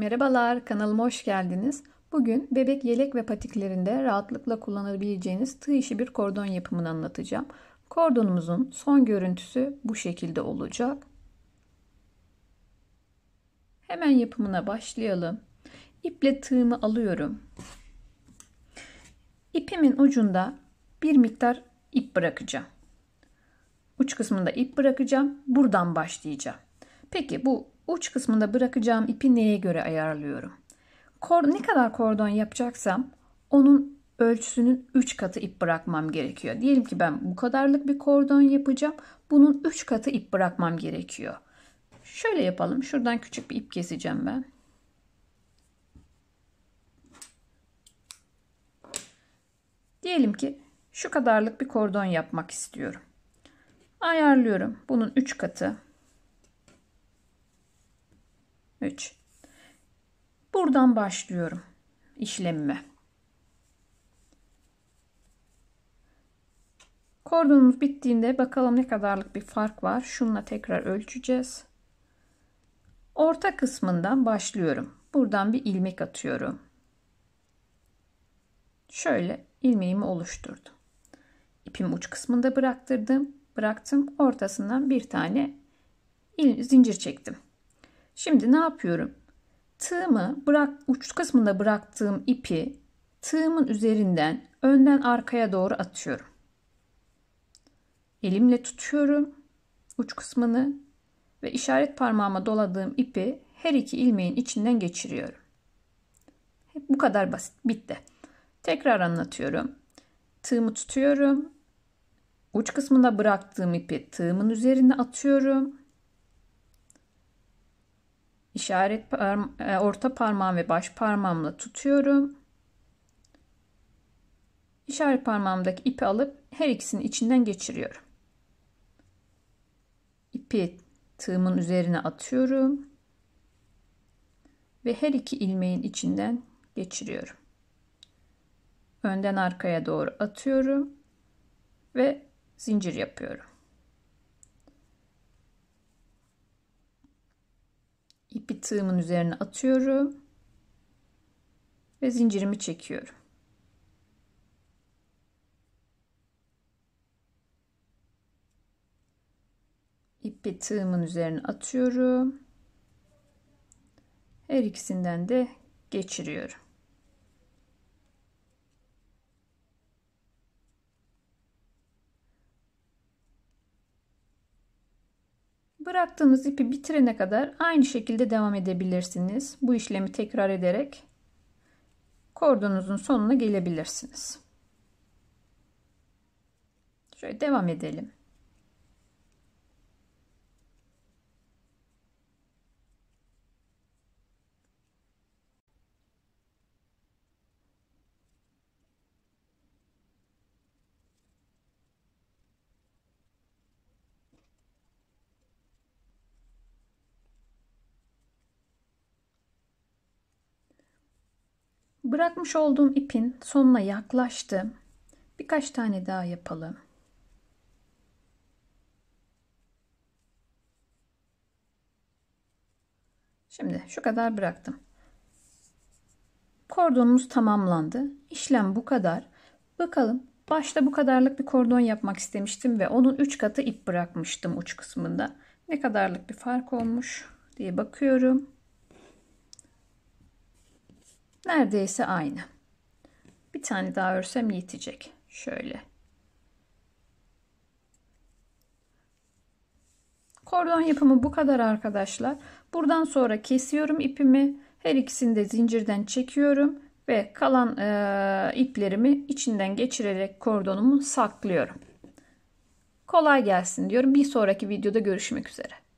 Merhabalar, kanalıma hoş geldiniz. Bugün bebek yelek ve patiklerinde rahatlıkla kullanabileceğiniz tığ işi bir kordon yapımını anlatacağım. Kordonumuzun son görüntüsü bu şekilde olacak. Hemen yapımına başlayalım. İple tığımı alıyorum. İpimin ucunda bir miktar ip bırakacağım. Uç kısmında ip bırakacağım. Buradan başlayacağım. Peki bu uç kısmında bırakacağım ipi neye göre ayarlıyorum? Kor ne kadar kordon yapacaksam onun ölçüsünün 3 katı ip bırakmam gerekiyor. Diyelim ki ben bu kadarlık bir kordon yapacağım. Bunun 3 katı ip bırakmam gerekiyor. Şöyle yapalım. Şuradan küçük bir ip keseceğim ben. Diyelim ki şu kadarlık bir kordon yapmak istiyorum. Ayarlıyorum. Bunun 3 katı. 3. Buradan başlıyorum işlemime. Kordonumuz bittiğinde bakalım ne kadarlık bir fark var. Şununla tekrar ölçeceğiz. Orta kısmından başlıyorum. Buradan bir ilmek atıyorum. Şöyle ilmeğimi oluşturdum. İpimi uç kısmında bıraktırdım. Bıraktım. Ortasından bir tane zincir çektim. Şimdi ne yapıyorum? Tığımı bırak, uç kısmında bıraktığım ipi tığımın üzerinden önden arkaya doğru atıyorum. Elimle tutuyorum uç kısmını ve işaret parmağıma doladığım ipi her iki ilmeğin içinden geçiriyorum. Hep bu kadar basit. Bitti. Tekrar anlatıyorum. Tığımı tutuyorum. Uç kısmında bıraktığım ipi tığımın üzerine atıyorum işaret parma e, orta parmağım ve baş parmağımla tutuyorum. İşaret parmağımdaki ipi alıp her ikisinin içinden geçiriyorum. İpi tığımın üzerine atıyorum ve her iki ilmeğin içinden geçiriyorum. Önden arkaya doğru atıyorum ve zincir yapıyorum. tek bir tığımın üzerine atıyorum ve zincirimi çekiyorum. İp İpi tığımın üzerine atıyorum. Her ikisinden de geçiriyorum. Bıraktığınız ipi bitirene kadar aynı şekilde devam edebilirsiniz. Bu işlemi tekrar ederek kordonunuzun sonuna gelebilirsiniz. Şöyle devam edelim. Bırakmış olduğum ipin sonuna yaklaştım. Birkaç tane daha yapalım. Şimdi şu kadar bıraktım. Kordonumuz tamamlandı. İşlem bu kadar. Bakalım başta bu kadarlık bir kordon yapmak istemiştim ve onun 3 katı ip bırakmıştım uç kısmında. Ne kadarlık bir fark olmuş diye bakıyorum. Neredeyse aynı. Bir tane daha örsem yetecek. Şöyle. Kordon yapımı bu kadar arkadaşlar. Buradan sonra kesiyorum ipimi. Her ikisini de zincirden çekiyorum ve kalan e, iplerimi içinden geçirerek kordonumu saklıyorum. Kolay gelsin diyorum. Bir sonraki videoda görüşmek üzere.